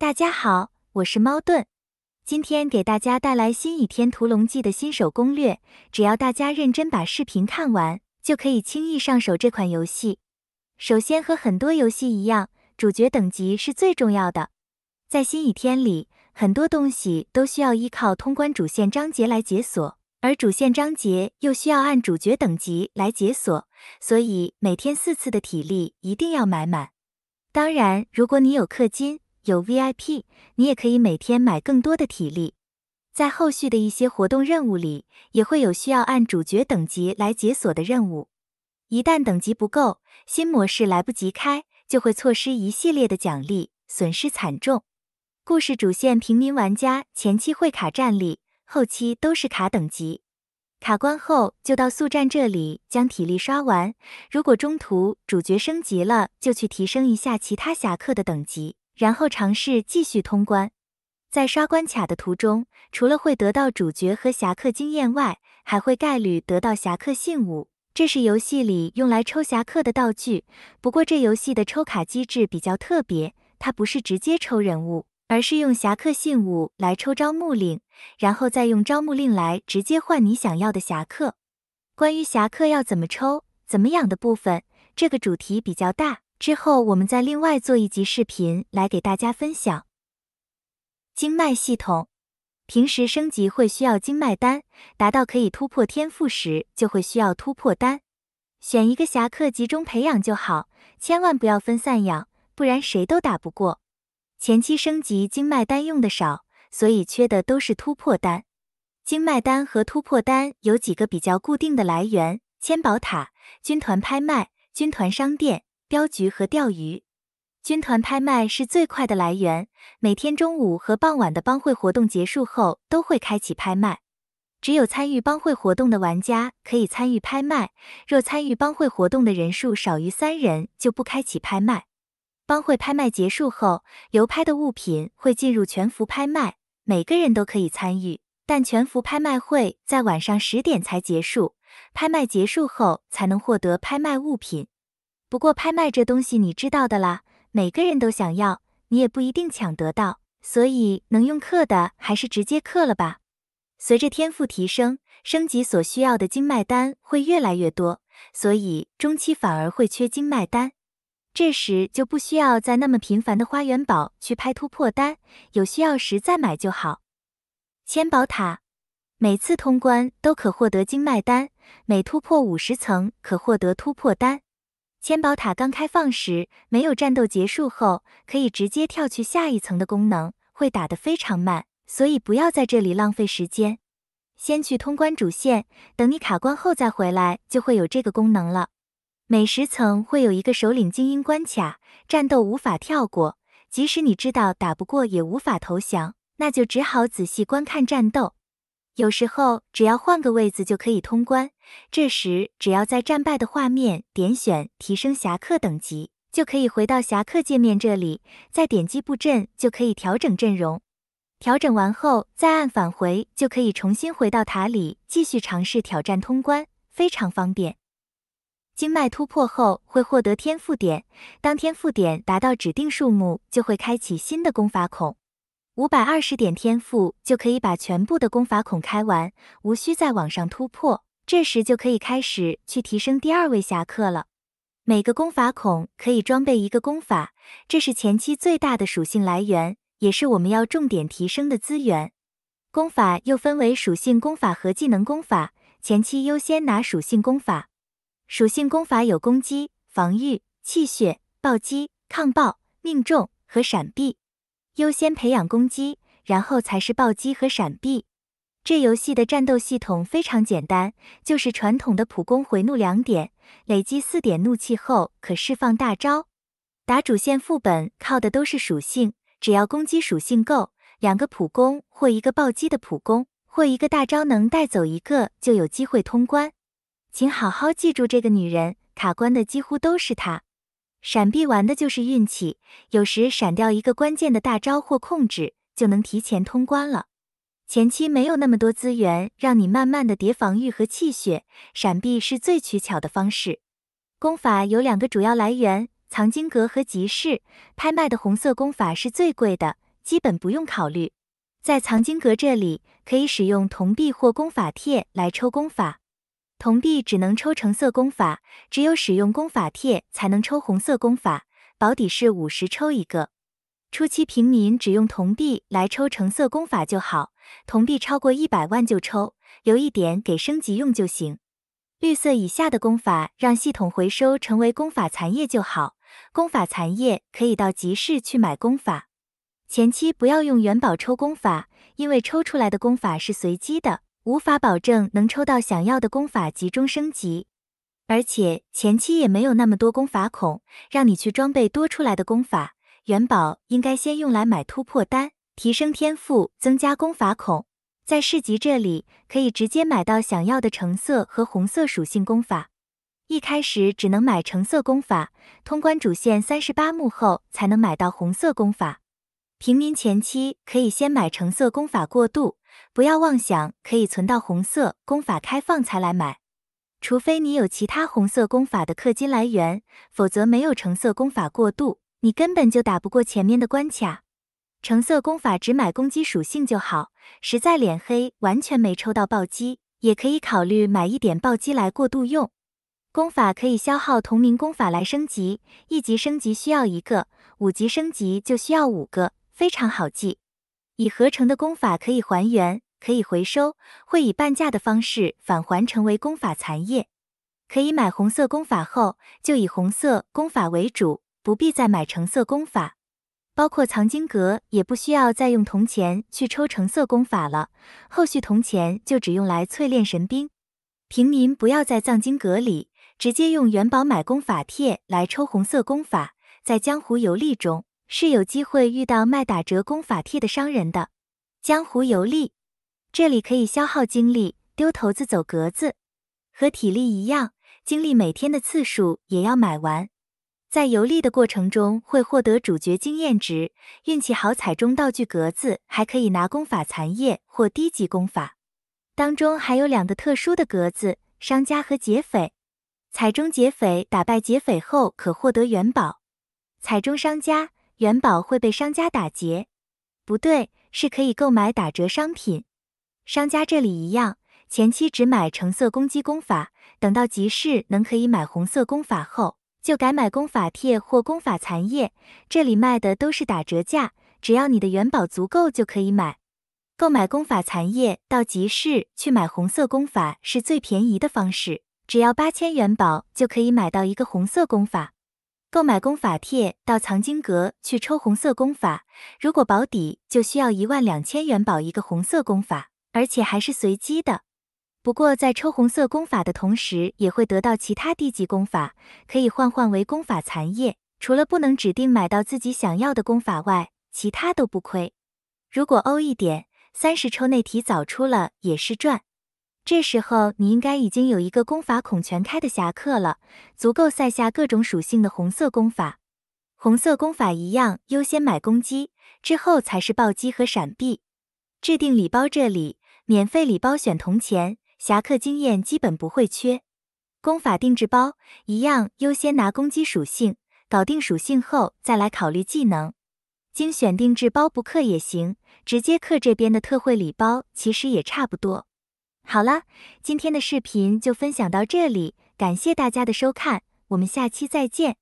大家好，我是猫盾，今天给大家带来《新倚天屠龙记》的新手攻略。只要大家认真把视频看完，就可以轻易上手这款游戏。首先和很多游戏一样，主角等级是最重要的。在《新倚天》里，很多东西都需要依靠通关主线章节来解锁，而主线章节又需要按主角等级来解锁，所以每天四次的体力一定要买满。当然，如果你有氪金。有 VIP，你也可以每天买更多的体力。在后续的一些活动任务里，也会有需要按主角等级来解锁的任务。一旦等级不够，新模式来不及开，就会错失一系列的奖励，损失惨重。故事主线，平民玩家前期会卡战力，后期都是卡等级。卡关后就到速战这里将体力刷完。如果中途主角升级了，就去提升一下其他侠客的等级。然后尝试继续通关，在刷关卡的途中，除了会得到主角和侠客经验外，还会概率得到侠客信物，这是游戏里用来抽侠客的道具。不过这游戏的抽卡机制比较特别，它不是直接抽人物，而是用侠客信物来抽招募令，然后再用招募令来直接换你想要的侠客。关于侠客要怎么抽、怎么养的部分，这个主题比较大。之后，我们再另外做一集视频来给大家分享经脉系统。平时升级会需要经脉丹，达到可以突破天赋时，就会需要突破丹。选一个侠客集中培养就好，千万不要分散养，不然谁都打不过。前期升级经脉丹用的少，所以缺的都是突破丹。经脉丹和突破丹有几个比较固定的来源：千宝塔、军团拍卖、军团商店。镖局和钓鱼军团拍卖是最快的来源。每天中午和傍晚的帮会活动结束后，都会开启拍卖。只有参与帮会活动的玩家可以参与拍卖。若参与帮会活动的人数少于三人，就不开启拍卖。帮会拍卖结束后，流拍的物品会进入全服拍卖，每个人都可以参与。但全服拍卖会在晚上十点才结束，拍卖结束后才能获得拍卖物品。不过拍卖这东西你知道的啦，每个人都想要，你也不一定抢得到，所以能用刻的还是直接刻了吧。随着天赋提升，升级所需要的经脉丹会越来越多，所以中期反而会缺经脉丹，这时就不需要再那么频繁的花元宝去拍突破单，有需要时再买就好。千宝塔，每次通关都可获得经脉丹，每突破五十层可获得突破丹。千宝塔刚开放时没有战斗结束后可以直接跳去下一层的功能，会打得非常慢，所以不要在这里浪费时间，先去通关主线，等你卡关后再回来就会有这个功能了。每十层会有一个首领精英关卡，战斗无法跳过，即使你知道打不过也无法投降，那就只好仔细观看战斗。有时候只要换个位置就可以通关，这时只要在战败的画面点选提升侠客等级，就可以回到侠客界面，这里再点击布阵就可以调整阵容，调整完后再按返回就可以重新回到塔里继续尝试挑战通关，非常方便。经脉突破后会获得天赋点，当天赋点达到指定数目，就会开启新的功法孔。五百二十点天赋就可以把全部的功法孔开完，无需再往上突破。这时就可以开始去提升第二位侠客了。每个功法孔可以装备一个功法，这是前期最大的属性来源，也是我们要重点提升的资源。功法又分为属性功法和技能功法，前期优先拿属性功法。属性功法有攻击、防御、气血、暴击、抗暴、命中和闪避。优先培养攻击，然后才是暴击和闪避。这游戏的战斗系统非常简单，就是传统的普攻回怒两点，累积四点怒气后可释放大招。打主线副本靠的都是属性，只要攻击属性够，两个普攻或一个暴击的普攻或一个大招能带走一个就有机会通关。请好好记住这个女人，卡关的几乎都是她。闪避玩的就是运气，有时闪掉一个关键的大招或控制，就能提前通关了。前期没有那么多资源让你慢慢的叠防御和气血，闪避是最取巧的方式。功法有两个主要来源，藏经阁和集市拍卖的红色功法是最贵的，基本不用考虑。在藏经阁这里，可以使用铜币或功法帖来抽功法。铜币只能抽橙色功法，只有使用功法帖才能抽红色功法，保底是五十抽一个。初期平民只用铜币来抽橙色功法就好，铜币超过一百万就抽，留一点给升级用就行。绿色以下的功法让系统回收成为功法残页就好，功法残页可以到集市去买功法。前期不要用元宝抽功法，因为抽出来的功法是随机的。无法保证能抽到想要的功法集中升级，而且前期也没有那么多功法孔让你去装备多出来的功法。元宝应该先用来买突破单，提升天赋，增加功法孔。在市集这里可以直接买到想要的橙色和红色属性功法。一开始只能买橙色功法，通关主线三十八幕后才能买到红色功法。平民前期可以先买橙色功法过渡。不要妄想可以存到红色功法开放才来买，除非你有其他红色功法的氪金来源，否则没有橙色功法过渡，你根本就打不过前面的关卡。橙色功法只买攻击属性就好，实在脸黑完全没抽到暴击，也可以考虑买一点暴击来过渡用。功法可以消耗同名功法来升级，一级升级需要一个，五级升级就需要五个，非常好记。以合成的功法可以还原，可以回收，会以半价的方式返还成为功法残页。可以买红色功法后，就以红色功法为主，不必再买橙色功法。包括藏经阁也不需要再用铜钱去抽橙色功法了，后续铜钱就只用来淬炼神兵。平民不要在藏经阁里直接用元宝买功法帖来抽红色功法，在江湖游历中。是有机会遇到卖打折功法帖的商人的。江湖游历，这里可以消耗精力，丢头子走格子，和体力一样，精力每天的次数也要买完。在游历的过程中会获得主角经验值，运气好踩中道具格子，还可以拿功法残页或低级功法。当中还有两个特殊的格子，商家和劫匪。踩中劫匪，打败劫匪后可获得元宝；踩中商家。元宝会被商家打劫，不对，是可以购买打折商品。商家这里一样，前期只买橙色攻击功法，等到集市能可以买红色功法后，就改买功法帖或功法残页。这里卖的都是打折价，只要你的元宝足够就可以买。购买功法残页到集市去买红色功法是最便宜的方式，只要八千元宝就可以买到一个红色功法。购买功法帖到藏经阁去抽红色功法，如果保底就需要一万两千元宝一个红色功法，而且还是随机的。不过在抽红色功法的同时，也会得到其他低级功法，可以换换为功法残页。除了不能指定买到自己想要的功法外，其他都不亏。如果欧一点，三十抽内提早出了也是赚。这时候你应该已经有一个功法孔全开的侠客了，足够塞下各种属性的红色功法。红色功法一样优先买攻击，之后才是暴击和闪避。制定礼包这里免费礼包选铜钱，侠客经验基本不会缺。功法定制包一样优先拿攻击属性，搞定属性后再来考虑技能。精选定制包不氪也行，直接氪这边的特惠礼包其实也差不多。好了，今天的视频就分享到这里，感谢大家的收看，我们下期再见。